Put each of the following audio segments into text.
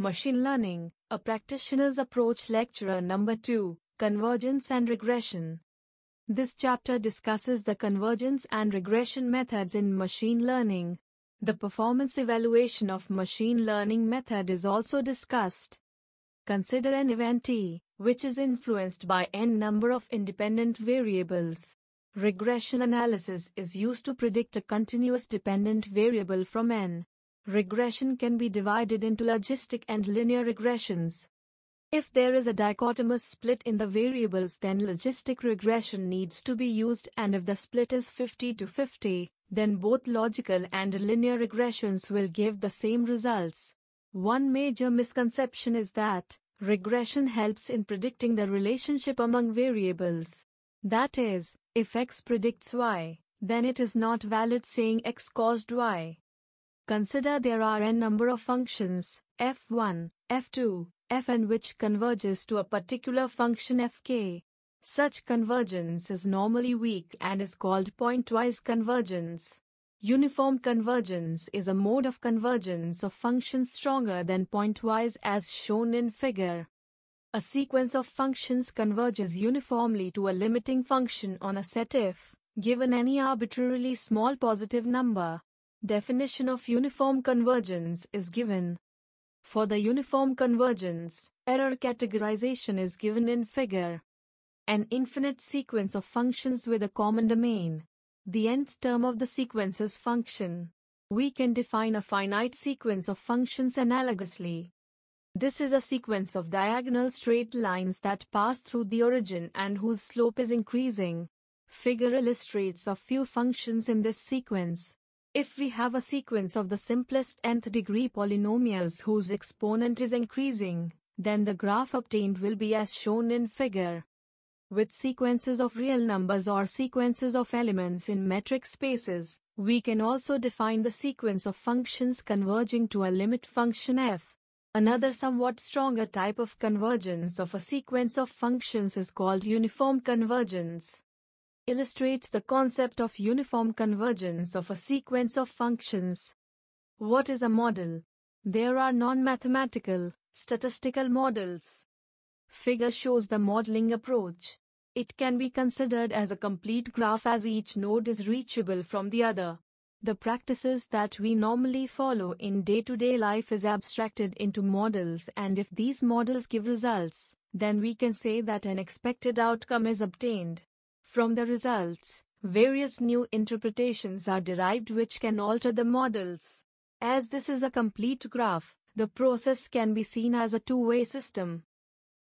Machine Learning, A Practitioner's Approach Lecturer Number 2, Convergence and Regression. This chapter discusses the convergence and regression methods in machine learning. The performance evaluation of machine learning method is also discussed. Consider an event T, which is influenced by n number of independent variables. Regression analysis is used to predict a continuous dependent variable from n. Regression can be divided into logistic and linear regressions. If there is a dichotomous split in the variables then logistic regression needs to be used and if the split is 50 to 50, then both logical and linear regressions will give the same results. One major misconception is that regression helps in predicting the relationship among variables. That is, if x predicts y, then it is not valid saying x caused y. Consider there are n number of functions, f1, f2, fn which converges to a particular function fk. Such convergence is normally weak and is called pointwise convergence. Uniform convergence is a mode of convergence of functions stronger than pointwise as shown in figure. A sequence of functions converges uniformly to a limiting function on a set if, given any arbitrarily small positive number. Definition of uniform convergence is given. For the uniform convergence, error categorization is given in figure. An infinite sequence of functions with a common domain. The nth term of the sequence is function. We can define a finite sequence of functions analogously. This is a sequence of diagonal straight lines that pass through the origin and whose slope is increasing. Figure illustrates a few functions in this sequence. If we have a sequence of the simplest nth degree polynomials whose exponent is increasing, then the graph obtained will be as shown in figure. With sequences of real numbers or sequences of elements in metric spaces, we can also define the sequence of functions converging to a limit function f. Another somewhat stronger type of convergence of a sequence of functions is called uniform convergence illustrates the concept of uniform convergence of a sequence of functions. What is a model? There are non-mathematical, statistical models. Figure shows the modeling approach. It can be considered as a complete graph as each node is reachable from the other. The practices that we normally follow in day-to-day life is abstracted into models and if these models give results, then we can say that an expected outcome is obtained. From the results, various new interpretations are derived which can alter the models. As this is a complete graph, the process can be seen as a two-way system.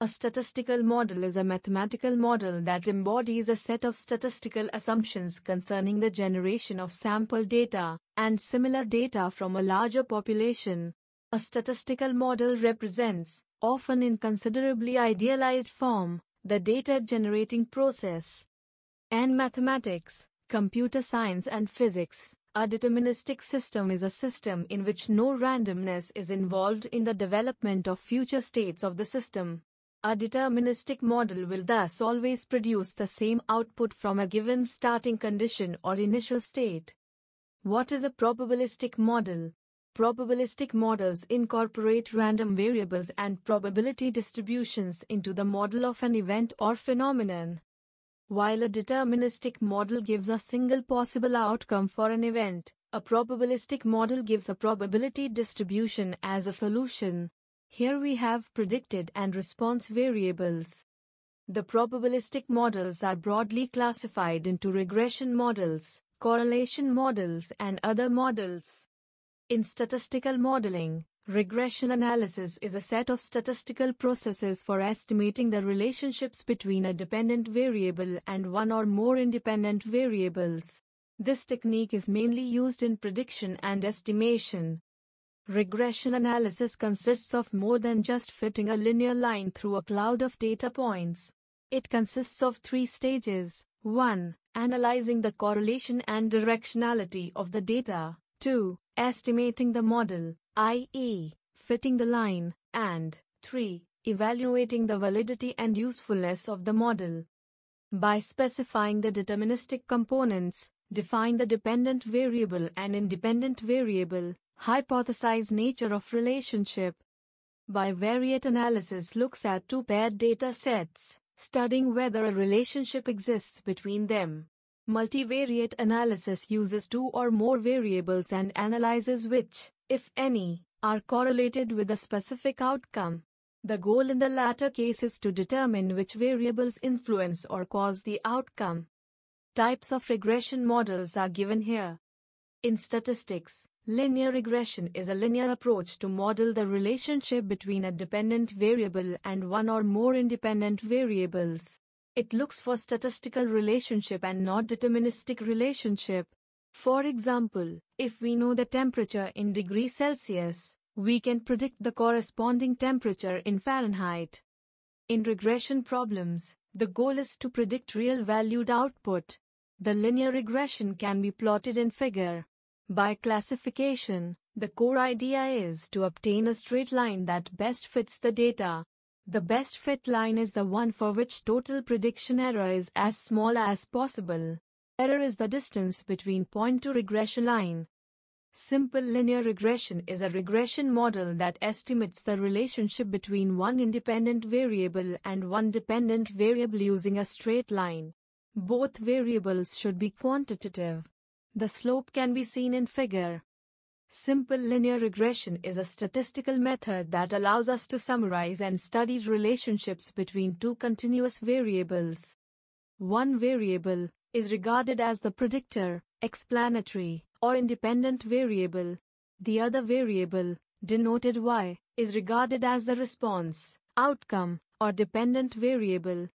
A statistical model is a mathematical model that embodies a set of statistical assumptions concerning the generation of sample data and similar data from a larger population. A statistical model represents, often in considerably idealized form, the data generating process and mathematics, computer science and physics. A deterministic system is a system in which no randomness is involved in the development of future states of the system. A deterministic model will thus always produce the same output from a given starting condition or initial state. What is a probabilistic model? Probabilistic models incorporate random variables and probability distributions into the model of an event or phenomenon. While a deterministic model gives a single possible outcome for an event, a probabilistic model gives a probability distribution as a solution. Here we have predicted and response variables. The probabilistic models are broadly classified into regression models, correlation models and other models. In statistical modeling, Regression analysis is a set of statistical processes for estimating the relationships between a dependent variable and one or more independent variables. This technique is mainly used in prediction and estimation. Regression analysis consists of more than just fitting a linear line through a cloud of data points. It consists of three stages 1. Analyzing the correlation and directionality of the data. 2. Estimating the model, i.e., fitting the line, and 3. Evaluating the validity and usefulness of the model. By specifying the deterministic components, define the dependent variable and independent variable, hypothesize nature of relationship. Bivariate analysis looks at two paired data sets, studying whether a relationship exists between them. Multivariate analysis uses two or more variables and analyzes which, if any, are correlated with a specific outcome. The goal in the latter case is to determine which variables influence or cause the outcome. Types of regression models are given here. In statistics, linear regression is a linear approach to model the relationship between a dependent variable and one or more independent variables. It looks for statistical relationship and not deterministic relationship. For example, if we know the temperature in degrees Celsius, we can predict the corresponding temperature in Fahrenheit. In regression problems, the goal is to predict real valued output. The linear regression can be plotted in figure. By classification, the core idea is to obtain a straight line that best fits the data. The best fit line is the one for which total prediction error is as small as possible. Error is the distance between point to regression line. Simple linear regression is a regression model that estimates the relationship between one independent variable and one dependent variable using a straight line. Both variables should be quantitative. The slope can be seen in figure. Simple linear regression is a statistical method that allows us to summarize and study relationships between two continuous variables. One variable is regarded as the predictor, explanatory, or independent variable. The other variable, denoted y, is regarded as the response, outcome, or dependent variable.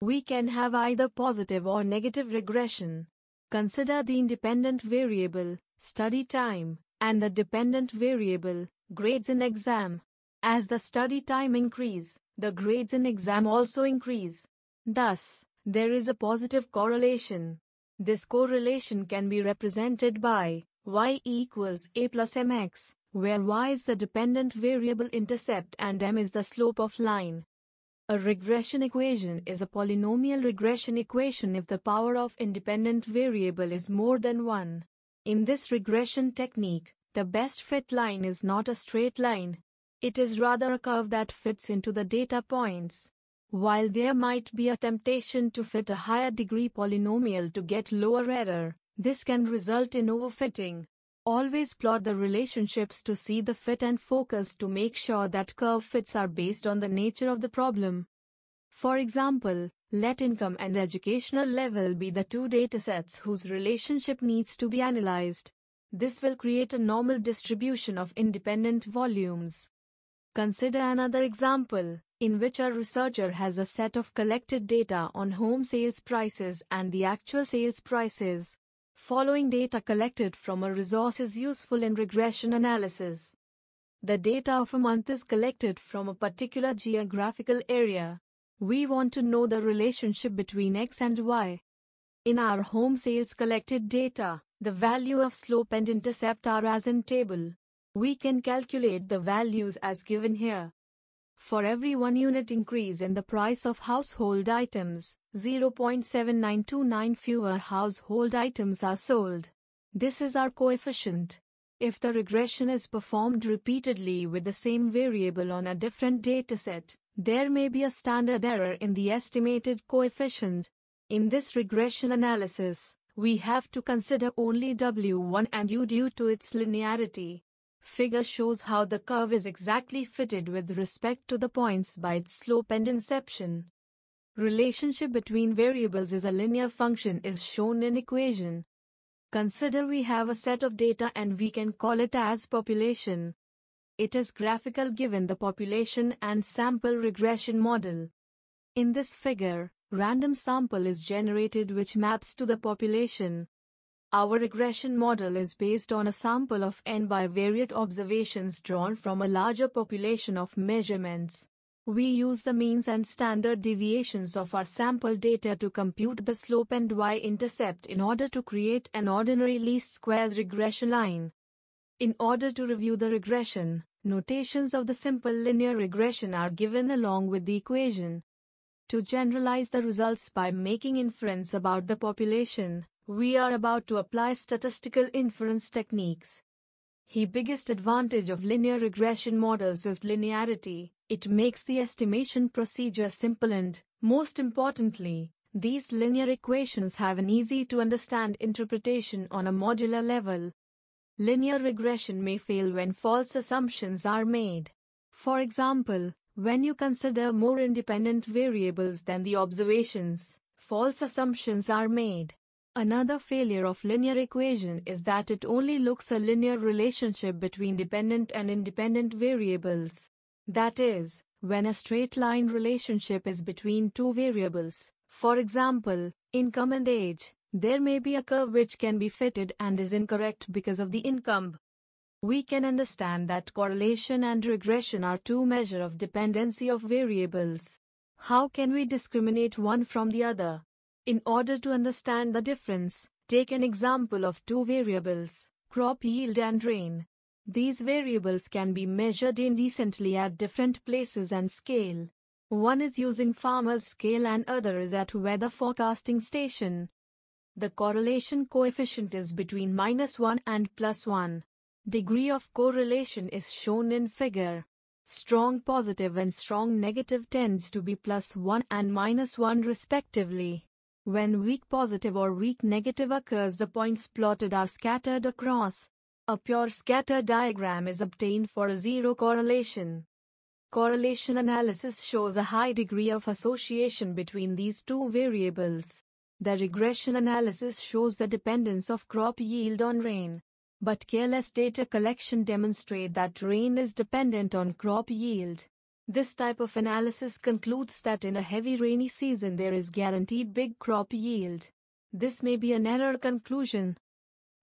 We can have either positive or negative regression. Consider the independent variable, study time, and the dependent variable, grades in exam. As the study time increase, the grades in exam also increase. Thus, there is a positive correlation. This correlation can be represented by y equals a plus mx, where y is the dependent variable intercept and m is the slope of line. A regression equation is a polynomial regression equation if the power of independent variable is more than 1. In this regression technique, the best fit line is not a straight line. It is rather a curve that fits into the data points. While there might be a temptation to fit a higher degree polynomial to get lower error, this can result in overfitting. Always plot the relationships to see the fit and focus to make sure that curve fits are based on the nature of the problem. For example, let income and educational level be the two datasets whose relationship needs to be analyzed. This will create a normal distribution of independent volumes. Consider another example, in which a researcher has a set of collected data on home sales prices and the actual sales prices. Following data collected from a resource is useful in regression analysis. The data of a month is collected from a particular geographical area. We want to know the relationship between X and Y. In our home sales collected data, the value of slope and intercept are as in table. We can calculate the values as given here. For every 1 unit increase in the price of household items, 0.7929 fewer household items are sold. This is our coefficient. If the regression is performed repeatedly with the same variable on a different dataset, there may be a standard error in the estimated coefficient. In this regression analysis, we have to consider only W1 and U due to its linearity. Figure shows how the curve is exactly fitted with respect to the points by its slope and inception. Relationship between variables is a linear function is shown in equation. Consider we have a set of data and we can call it as population. It is graphical given the population and sample regression model. In this figure, random sample is generated which maps to the population. Our regression model is based on a sample of n bivariate observations drawn from a larger population of measurements. We use the means and standard deviations of our sample data to compute the slope and y-intercept in order to create an ordinary least squares regression line. In order to review the regression, Notations of the simple linear regression are given along with the equation. To generalize the results by making inference about the population, we are about to apply statistical inference techniques. The biggest advantage of linear regression models is linearity. It makes the estimation procedure simple and, most importantly, these linear equations have an easy to understand interpretation on a modular level. Linear regression may fail when false assumptions are made. For example, when you consider more independent variables than the observations, false assumptions are made. Another failure of linear equation is that it only looks a linear relationship between dependent and independent variables. That is, when a straight line relationship is between two variables, for example, income and age, there may be a curve which can be fitted and is incorrect because of the income. We can understand that correlation and regression are two measure of dependency of variables. How can we discriminate one from the other? In order to understand the difference, take an example of two variables, crop yield and rain. These variables can be measured indecently at different places and scale. One is using farmer's scale and other is at weather forecasting station. The correlation coefficient is between minus 1 and plus 1. Degree of correlation is shown in figure. Strong positive and strong negative tends to be plus 1 and minus 1 respectively. When weak positive or weak negative occurs the points plotted are scattered across. A pure scatter diagram is obtained for a zero correlation. Correlation analysis shows a high degree of association between these two variables. The regression analysis shows the dependence of crop yield on rain. But careless data collection demonstrate that rain is dependent on crop yield. This type of analysis concludes that in a heavy rainy season there is guaranteed big crop yield. This may be an error conclusion.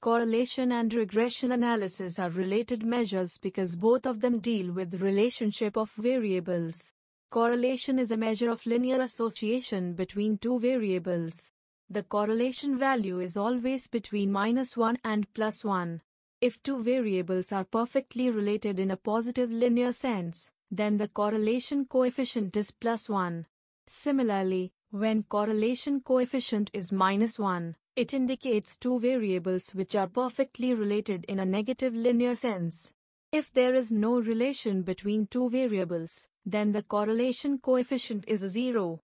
Correlation and regression analysis are related measures because both of them deal with relationship of variables. Correlation is a measure of linear association between two variables. The correlation value is always between minus 1 and plus 1. If two variables are perfectly related in a positive linear sense, then the correlation coefficient is plus 1. Similarly, when correlation coefficient is minus 1, it indicates two variables which are perfectly related in a negative linear sense. If there is no relation between two variables, then the correlation coefficient is 0.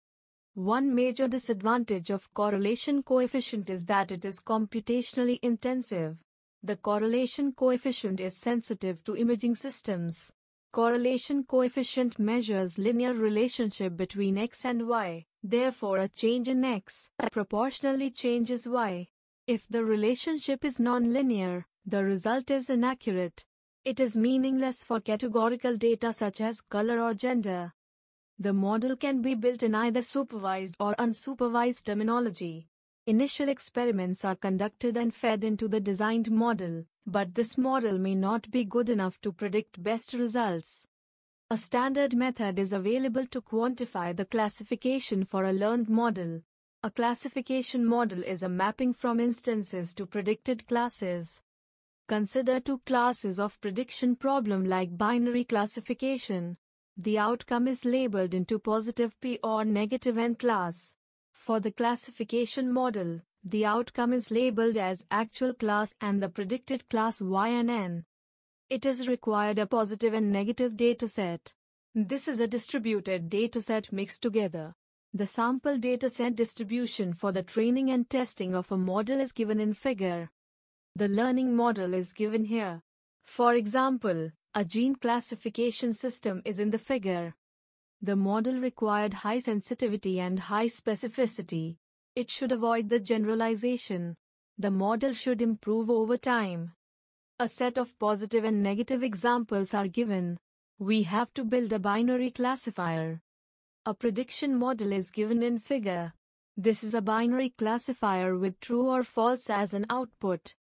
One major disadvantage of correlation coefficient is that it is computationally intensive. The correlation coefficient is sensitive to imaging systems. Correlation coefficient measures linear relationship between x and y, therefore a change in x proportionally changes y. If the relationship is non-linear, the result is inaccurate. It is meaningless for categorical data such as color or gender. The model can be built in either supervised or unsupervised terminology. Initial experiments are conducted and fed into the designed model, but this model may not be good enough to predict best results. A standard method is available to quantify the classification for a learned model. A classification model is a mapping from instances to predicted classes. Consider two classes of prediction problem like binary classification, the outcome is labeled into positive P or negative N class. For the classification model, the outcome is labeled as actual class and the predicted class Y and N. It is required a positive and negative dataset. This is a distributed dataset mixed together. The sample dataset distribution for the training and testing of a model is given in figure. The learning model is given here. For example, a gene classification system is in the figure. The model required high sensitivity and high specificity. It should avoid the generalization. The model should improve over time. A set of positive and negative examples are given. We have to build a binary classifier. A prediction model is given in figure. This is a binary classifier with true or false as an output.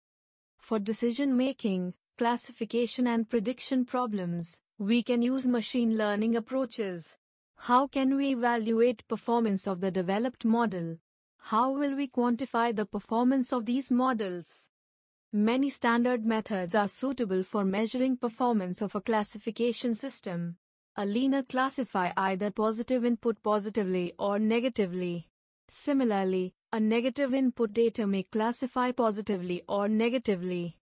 For decision making, classification and prediction problems, we can use machine learning approaches. How can we evaluate performance of the developed model? How will we quantify the performance of these models? Many standard methods are suitable for measuring performance of a classification system. A leaner classify either positive input positively or negatively. Similarly, a negative input data may classify positively or negatively.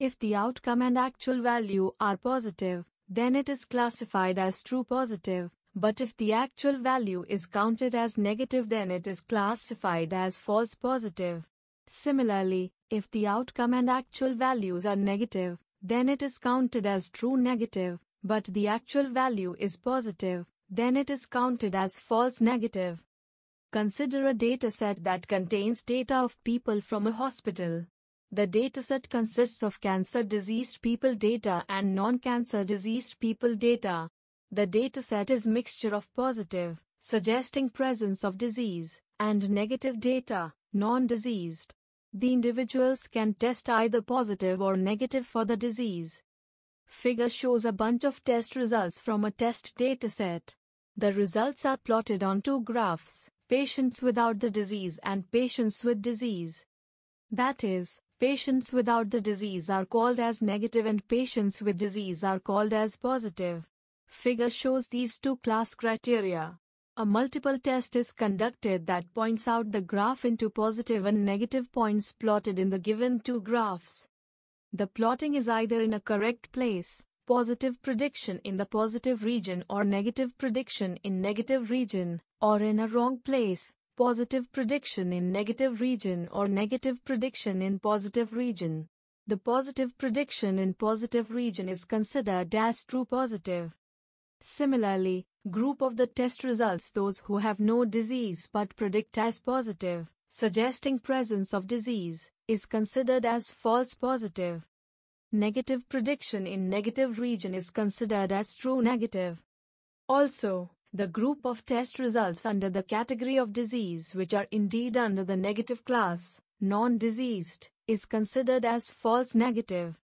If the outcome and actual value are positive, then it is classified as true positive, but if the actual value is counted as negative then it is classified as false positive. Similarly, if the outcome and actual values are negative, then it is counted as true negative, but the actual value is positive, then it is counted as false negative. Consider a dataset that contains data of people from a hospital. The dataset consists of cancer diseased people data and non-cancer diseased people data. The dataset is mixture of positive, suggesting presence of disease, and negative data, non-diseased. The individuals can test either positive or negative for the disease. Figure shows a bunch of test results from a test dataset. The results are plotted on two graphs, patients without the disease and patients with disease. That is, Patients without the disease are called as negative and patients with disease are called as positive. Figure shows these two class criteria. A multiple test is conducted that points out the graph into positive and negative points plotted in the given two graphs. The plotting is either in a correct place, positive prediction in the positive region or negative prediction in negative region, or in a wrong place, positive prediction in negative region or negative prediction in positive region. The positive prediction in positive region is considered as true positive. Similarly, group of the test results those who have no disease but predict as positive, suggesting presence of disease, is considered as false positive. Negative prediction in negative region is considered as true negative. Also, the group of test results under the category of disease which are indeed under the negative class, non-diseased, is considered as false negative.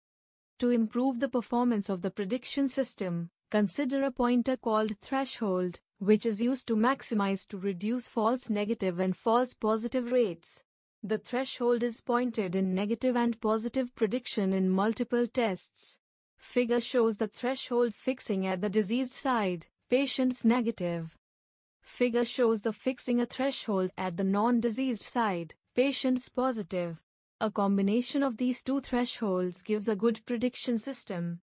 To improve the performance of the prediction system, consider a pointer called threshold, which is used to maximize to reduce false negative and false positive rates. The threshold is pointed in negative and positive prediction in multiple tests. Figure shows the threshold fixing at the diseased side, patient's negative. Figure shows the fixing a threshold at the non-diseased side, patient's positive. A combination of these two thresholds gives a good prediction system.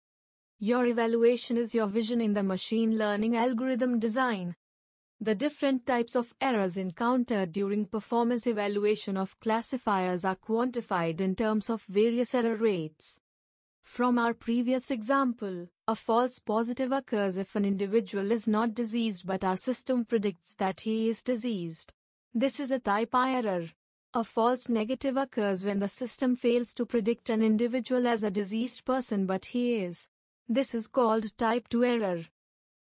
Your evaluation is your vision in the machine learning algorithm design. The different types of errors encountered during performance evaluation of classifiers are quantified in terms of various error rates. From our previous example, a false positive occurs if an individual is not diseased but our system predicts that he is diseased. This is a type I error. A false negative occurs when the system fails to predict an individual as a diseased person but he is. This is called type 2 error.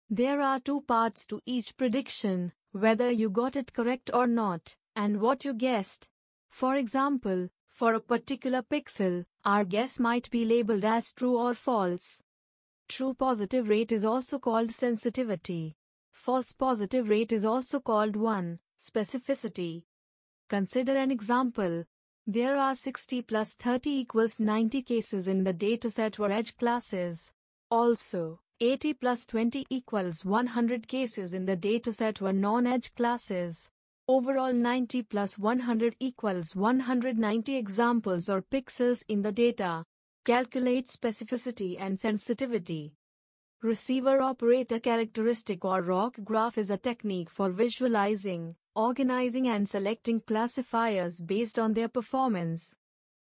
There are two parts to each prediction, whether you got it correct or not, and what you guessed. For example, for a particular pixel, our guess might be labeled as true or false. True positive rate is also called sensitivity. False positive rate is also called 1. Specificity. Consider an example. There are 60 plus 30 equals 90 cases in the dataset for edge classes. Also, 80 plus 20 equals 100 cases in the dataset for non-edge classes. Overall 90 plus 100 equals 190 examples or pixels in the data. Calculate specificity and sensitivity. Receiver operator characteristic or rock graph is a technique for visualizing, organizing and selecting classifiers based on their performance.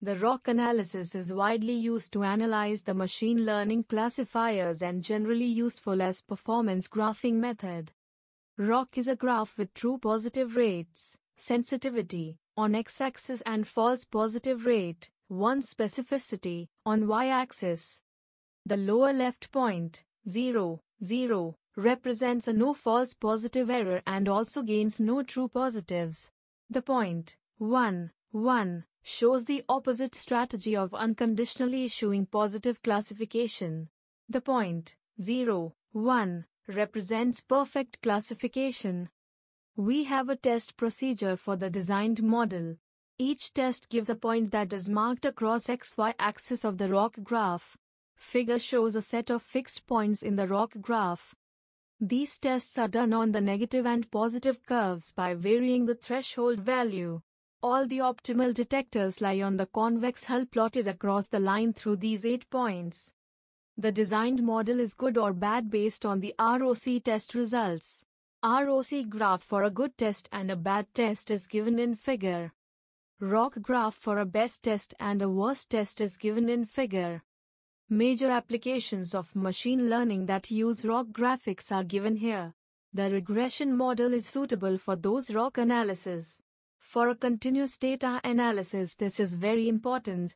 The rock analysis is widely used to analyze the machine learning classifiers and generally useful as performance graphing method. Rock is a graph with true positive rates, sensitivity, on x-axis and false positive rate, 1 specificity, on y-axis. The lower left point, 0, 0, represents a no false positive error and also gains no true positives. The point, 1, 1, shows the opposite strategy of unconditionally issuing positive classification. The point 0, 1 represents perfect classification. We have a test procedure for the designed model. Each test gives a point that is marked across xy axis of the rock graph. Figure shows a set of fixed points in the rock graph. These tests are done on the negative and positive curves by varying the threshold value. All the optimal detectors lie on the convex hull plotted across the line through these 8 points. The designed model is good or bad based on the ROC test results. ROC graph for a good test and a bad test is given in figure. Rock graph for a best test and a worst test is given in figure. Major applications of machine learning that use rock graphics are given here. The regression model is suitable for those rock analysis. For a continuous data analysis this is very important.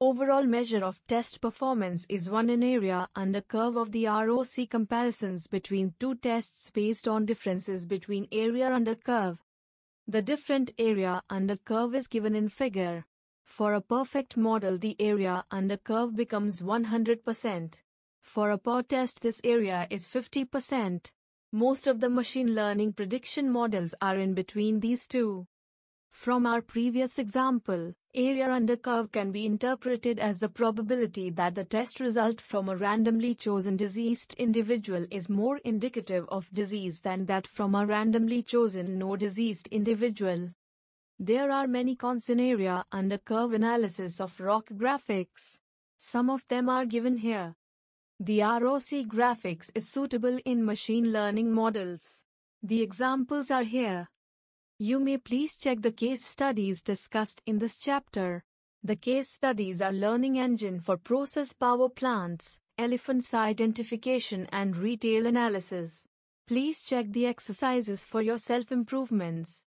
Overall measure of test performance is one in area under curve of the ROC comparisons between two tests based on differences between area under curve. The different area under curve is given in figure. For a perfect model the area under curve becomes 100%. For a power test this area is 50%. Most of the machine learning prediction models are in between these two. From our previous example, Area under curve can be interpreted as the probability that the test result from a randomly chosen diseased individual is more indicative of disease than that from a randomly chosen no diseased individual. There are many in area under curve analysis of rock graphics. Some of them are given here. The ROC graphics is suitable in machine learning models. The examples are here. You may please check the case studies discussed in this chapter. The case studies are learning engine for process power plants, elephants identification and retail analysis. Please check the exercises for your self-improvements.